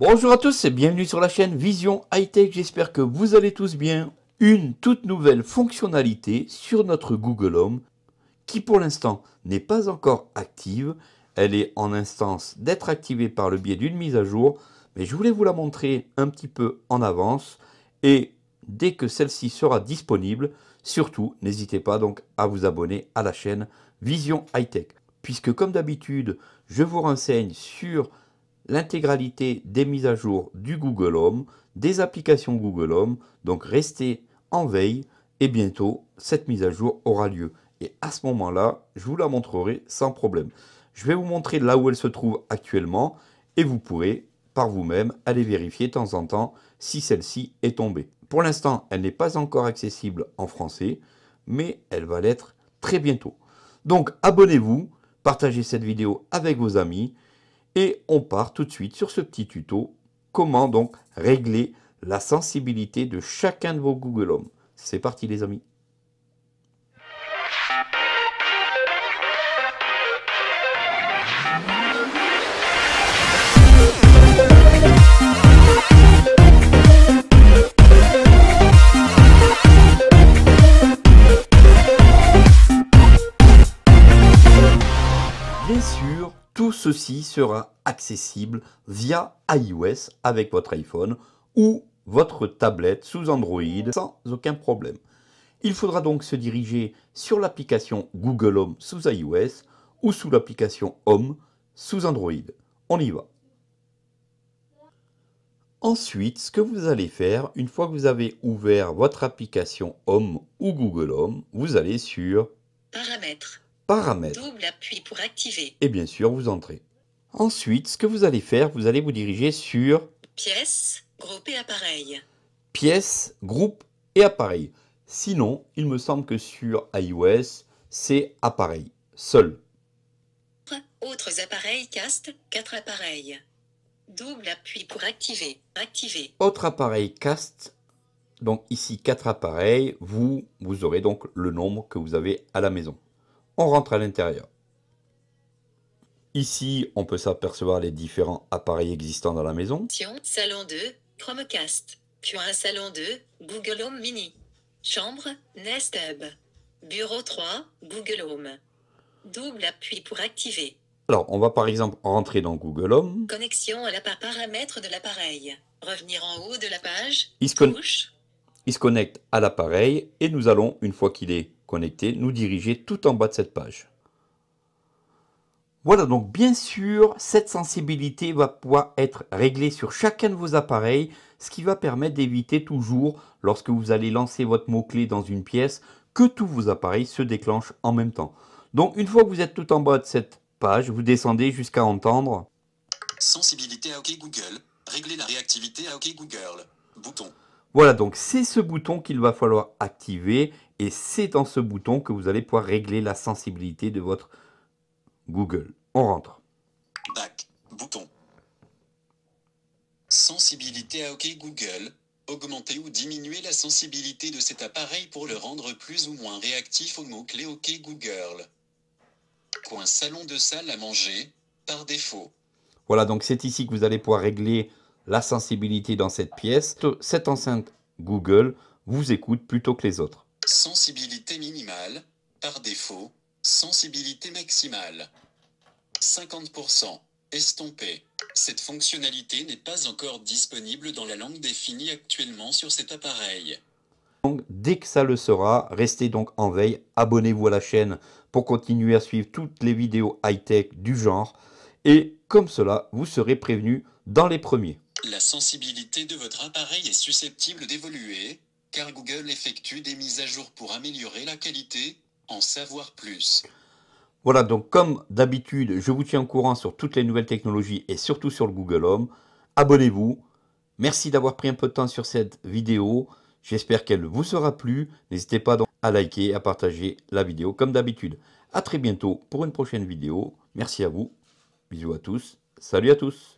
Bonjour à tous et bienvenue sur la chaîne Vision Hightech, J'espère que vous allez tous bien. Une toute nouvelle fonctionnalité sur notre Google Home qui pour l'instant n'est pas encore active. Elle est en instance d'être activée par le biais d'une mise à jour, mais je voulais vous la montrer un petit peu en avance et dès que celle-ci sera disponible, surtout n'hésitez pas donc à vous abonner à la chaîne Vision Hightech. puisque comme d'habitude, je vous renseigne sur l'intégralité des mises à jour du Google Home, des applications Google Home. Donc restez en veille et bientôt cette mise à jour aura lieu. Et à ce moment-là, je vous la montrerai sans problème. Je vais vous montrer là où elle se trouve actuellement et vous pourrez par vous-même aller vérifier de temps en temps si celle-ci est tombée. Pour l'instant, elle n'est pas encore accessible en français, mais elle va l'être très bientôt. Donc abonnez-vous, partagez cette vidéo avec vos amis et on part tout de suite sur ce petit tuto, comment donc régler la sensibilité de chacun de vos Google Home. C'est parti les amis ceci sera accessible via iOS avec votre iPhone ou votre tablette sous Android sans aucun problème. Il faudra donc se diriger sur l'application Google Home sous iOS ou sous l'application Home sous Android. On y va. Ensuite, ce que vous allez faire, une fois que vous avez ouvert votre application Home ou Google Home, vous allez sur Paramètres. Paramètres. Double appui pour activer. Et bien sûr, vous entrez. Ensuite, ce que vous allez faire, vous allez vous diriger sur Pièces, groupe et appareil. Pièces, groupe et appareil. Sinon, il me semble que sur iOS, c'est appareil, seul. Autres appareils cast, quatre appareils. Double appui pour activer, activer. Autre appareil cast, donc ici 4 appareils, vous, vous aurez donc le nombre que vous avez à la maison on rentre à l'intérieur. Ici, on peut s'apercevoir les différents appareils existants dans la maison. Salon 2, Chromecast. Puis un salon 2, Google Home Mini. Chambre, Nest Hub. Bureau 3, Google Home. Double appui pour activer. Alors, on va par exemple rentrer dans Google Home. Connexion à la paramètres de l'appareil. Revenir en haut de la page. Il Il se connecte à l'appareil et nous allons, une fois qu'il est connecter, nous diriger tout en bas de cette page. Voilà, donc bien sûr, cette sensibilité va pouvoir être réglée sur chacun de vos appareils, ce qui va permettre d'éviter toujours, lorsque vous allez lancer votre mot-clé dans une pièce, que tous vos appareils se déclenchent en même temps. Donc une fois que vous êtes tout en bas de cette page, vous descendez jusqu'à entendre Sensibilité à OK Google, régler la réactivité à OK Google, bouton. Voilà, donc c'est ce bouton qu'il va falloir activer et c'est dans ce bouton que vous allez pouvoir régler la sensibilité de votre Google. On rentre. Bouton. Sensibilité à OK Google. Augmenter ou diminuer la sensibilité de cet appareil pour le rendre plus ou moins réactif au mots-clés OK Google. Coin salon de salle à manger, par défaut. Voilà, donc c'est ici que vous allez pouvoir régler la sensibilité dans cette pièce. Cette enceinte Google vous écoute plutôt que les autres. Sensibilité minimale, par défaut, sensibilité maximale. 50%. Estompé. Cette fonctionnalité n'est pas encore disponible dans la langue définie actuellement sur cet appareil. Donc, dès que ça le sera, restez donc en veille, abonnez-vous à la chaîne pour continuer à suivre toutes les vidéos high-tech du genre. Et comme cela, vous serez prévenu dans les premiers. La sensibilité de votre appareil est susceptible d'évoluer, car Google effectue des mises à jour pour améliorer la qualité, en savoir plus. Voilà, donc comme d'habitude, je vous tiens au courant sur toutes les nouvelles technologies et surtout sur le Google Home. Abonnez-vous. Merci d'avoir pris un peu de temps sur cette vidéo. J'espère qu'elle vous sera plu. N'hésitez pas donc à liker, et à partager la vidéo comme d'habitude. A très bientôt pour une prochaine vidéo. Merci à vous. Bisous à tous. Salut à tous.